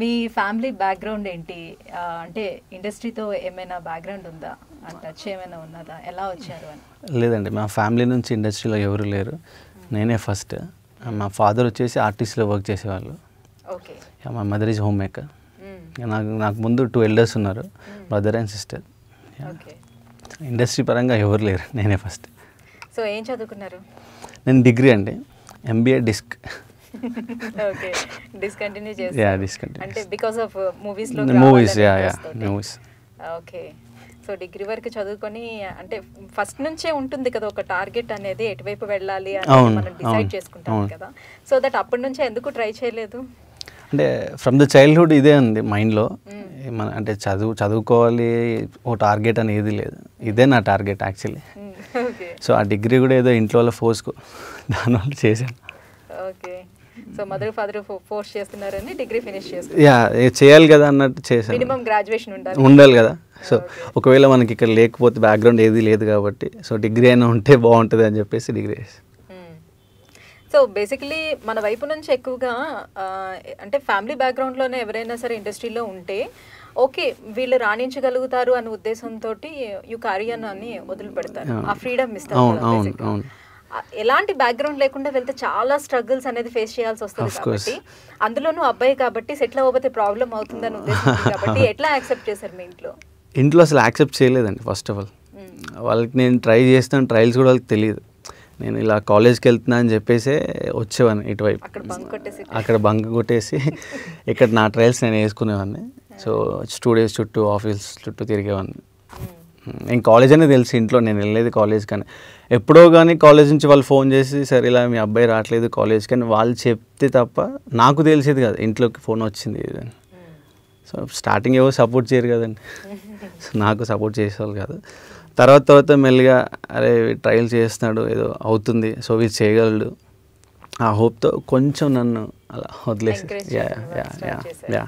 మీ family background ఏంటి అంటే ఇండస్ట్రీతో ఏమైనా బ్యాక్గ్రౌండ్ ఉందా టచ్ ఏమైనా ఉన్నదా ఎలా వచ్చారు అని లేదండి మా ఫ్యామిలీ నుంచి ఇండస్ట్రీలో ఎవరు లేరు నేనే ఫస్ట్ మా ఫాదర్ వచ్చేసి ఆర్టిస్ట్లో వర్క్ చేసేవాళ్ళు ఓకే మా మదర్ ఈజ్ హోమ్ మేకర్ నాకు నాకు ముందు టూ ఎల్డర్స్ ఉన్నారు బ్రదర్ అండ్ సిస్టర్ ఇండస్ట్రీ పరంగా ఎవరు లేరు నేనే ఫస్ట్ సో ఏం చదువుకున్నారు నేను డిగ్రీ అండి ఎంబీఏ డిస్క్ ఓకే డిస్కంటిన్యూ చేస్తారు యా డిస్కంటిన్యూ అంటే బికాజ్ ఆఫ్ మూవీస్ లో movies yeah yeah movies okay so degree వరకు చదువుకొని అంటే ఫస్ట్ నుంచే ఉంటుంది కదా ఒక టార్గెట్ అనేది ఎటువైపు వెళ్ళాలి అని మనం డిసైడ్ చేసుకుంటాం కదా సో దట్ అప్పటి నుంచే ఎందుకు ట్రై చేయలేదు అంటే ఫ్రమ్ ద చైల్డ్హుడ్ ఇదే ఉంది మైండ్లో hmm. మన అంటే చదువు చదువుకోవాలి ఓ టార్గెట్ అనేది లేదు ఇదే నా టార్గెట్ యాక్చువల్లీ సో ఆ డిగ్రీ కూడా ఏదో ఇంట్లో వాళ్ళ ఫోర్స్కు దానివల్ల చేశాను okay so mother father force చేస్తున్నారని డిగ్రీ ఫినిష్ చేస్తారు యా చేయాలి కదా అన్నట్టు చేశాను మినిమం గ్రాడ్యుయేషన్ ఉండాలి ఉండాలి కదా సో ఒకవేళ మనకి ఇక్కడ లేకపోతే బ్యాక్గ్రౌండ్ ఏది లేదు కాబట్టి సో డిగ్రీ అయినా ఉంటే బాగుంటుంది అని చెప్పేసి డిగ్రీ సో బేసికలీ మన వైపు నుంచి ఎక్కువగా అంటే ఫ్యామిలీ బ్యాక్గ్రౌండ్లోనే ఎవరైనా సరే ఇండస్ట్రీలో ఉంటే ఓకే వీళ్ళు రాణించగలుగుతారు అనే ఉద్దేశంతో యు కార్యాన్ని అని వదిలిపెడతారు ఆ ఫ్రీడమ్ ఇస్తారు ఎలాంటి బ్యాక్గ్రౌండ్ లేకుండా వెళ్తే చాలా స్ట్రగుల్స్ అనేది ఫేస్ చేయాల్సి వస్తుంది కాబట్టి అందులోనూ అబ్బాయి కాబట్టి సెటిల్ అవ్వబోతే ప్రాబ్లం అవుతుందని కాబట్టి ఎట్లా యాక్సెప్ట్ చేశారు మీ ఇంట్లో ఇంట్లో అసలు యాక్సెప్ట్ చేయలేదండి ఫస్ట్ ఆఫ్ ఆల్ వాళ్ళకి నేను ట్రై చేస్తాను ట్రయల్స్ కూడా వాళ్ళకి తెలియదు నేను ఇలా కాలేజ్కి వెళ్తున్నా అని చెప్పేసి వచ్చేవాడిని ఇటువైపు అక్కడ బంక్ కొట్టేసి ఇక్కడ నా ట్రయల్స్ నేను వేసుకునేవాడిని సో hmm. స్టూడెంట్స్ చుట్టూ ఆఫీస్ చుట్టూ తిరిగేవాడిని నేను కాలేజ్ అనే తెలిసి ఇంట్లో నేను వెళ్ళేది కాలేజ్ కానీ ఎప్పుడో కానీ కాలేజ్ నుంచి వాళ్ళు ఫోన్ చేసి సరే ఇలా మీ అబ్బాయి రావట్లేదు కాలేజ్ కానీ వాళ్ళు చెప్తే తప్ప నాకు తెలిసేది కాదు ఇంట్లోకి ఫోన్ వచ్చింది సో స్టార్టింగ్ ఏవో సపోర్ట్ చేయరు కదండి సో నాకు సపోర్ట్ చేసేవాళ్ళు కాదు తర్వాత తర్వాత మెల్లిగా అరే ట్రయల్ చేస్తున్నాడు ఏదో అవుతుంది సో వీళ్ళు చేయగలడు ఆ హోప్తో కొంచెం నన్ను అలా వదిలేసి యా యా యా యా